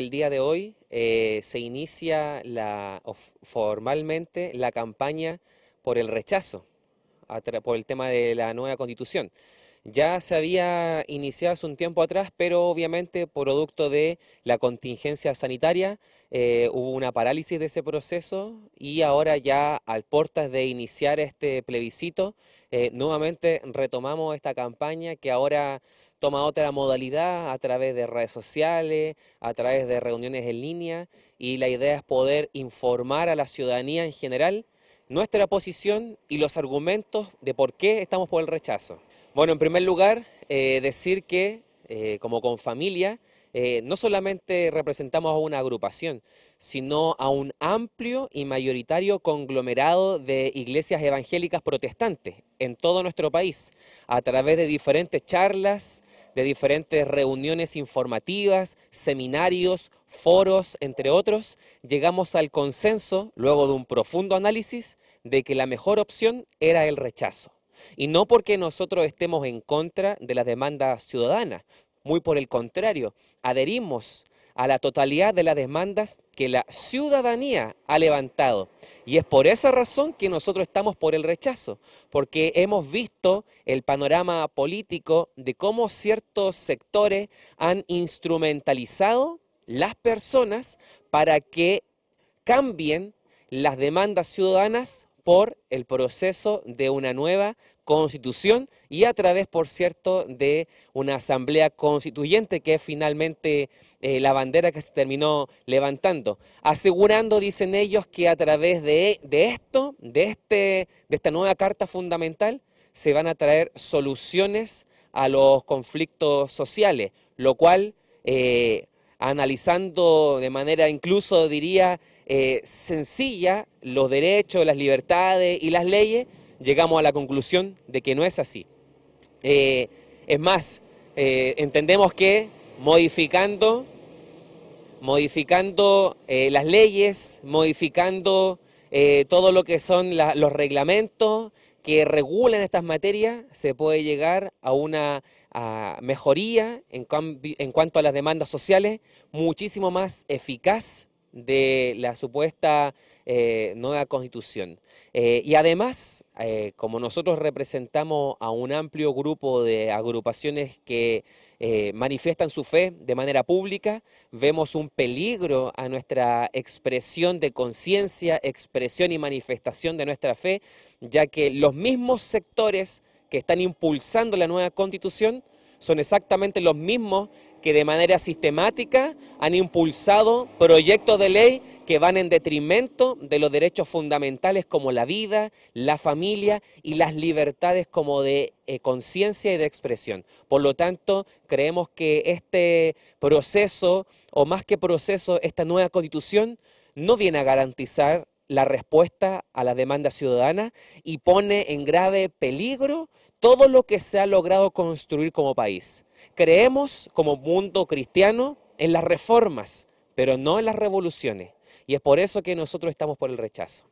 El día de hoy eh, se inicia formalmente la campaña por el rechazo, por el tema de la nueva constitución. Ya se había iniciado hace un tiempo atrás, pero obviamente producto de la contingencia sanitaria eh, hubo una parálisis de ese proceso y ahora ya al portas de iniciar este plebiscito, eh, nuevamente retomamos esta campaña que ahora toma otra modalidad a través de redes sociales, a través de reuniones en línea y la idea es poder informar a la ciudadanía en general nuestra posición y los argumentos de por qué estamos por el rechazo. Bueno, en primer lugar, eh, decir que eh, como con familia eh, no solamente representamos a una agrupación, sino a un amplio y mayoritario conglomerado de iglesias evangélicas protestantes en todo nuestro país, a través de diferentes charlas, de diferentes reuniones informativas, seminarios, foros, entre otros, llegamos al consenso, luego de un profundo análisis, de que la mejor opción era el rechazo. Y no porque nosotros estemos en contra de la demanda ciudadana, muy por el contrario, adherimos a la totalidad de las demandas que la ciudadanía ha levantado. Y es por esa razón que nosotros estamos por el rechazo, porque hemos visto el panorama político de cómo ciertos sectores han instrumentalizado las personas para que cambien las demandas ciudadanas por el proceso de una nueva constitución y a través, por cierto, de una asamblea constituyente que es finalmente eh, la bandera que se terminó levantando. Asegurando, dicen ellos, que a través de, esto, de, este, de esta nueva carta fundamental, se van a traer soluciones a los conflictos sociales, lo cual... Eh, analizando de manera incluso, diría, eh, sencilla los derechos, las libertades y las leyes, llegamos a la conclusión de que no es así. Eh, es más, eh, entendemos que modificando, modificando las leyes, modificando eh, todo lo que son los reglamentos que regulan estas materias, se puede llegar a una mejoría en cuanto a las demandas sociales muchísimo más eficaz de la supuesta eh, nueva constitución. Eh, y además, eh, como nosotros representamos a un amplio grupo de agrupaciones que manifiestan su fe de manera pública, vemos un peligro a nuestra expresión de conciencia, expresión y manifestación de nuestra fe, ya que los mismos sectores que están impulsando la nueva constitución, son exactamente los mismos que de manera sistemática han impulsado proyectos de ley que van en detrimento de los derechos fundamentales como la vida, la familia y las libertades como de eh, conciencia y de expresión. Por lo tanto, creemos que este proceso, o más que proceso, esta nueva constitución, no viene a garantizar la respuesta a la demanda ciudadana y pone en grave peligro todo lo que se ha logrado construir como país. Creemos como mundo cristiano en las reformas, pero no en las revoluciones. Y es por eso que nosotros estamos por el rechazo.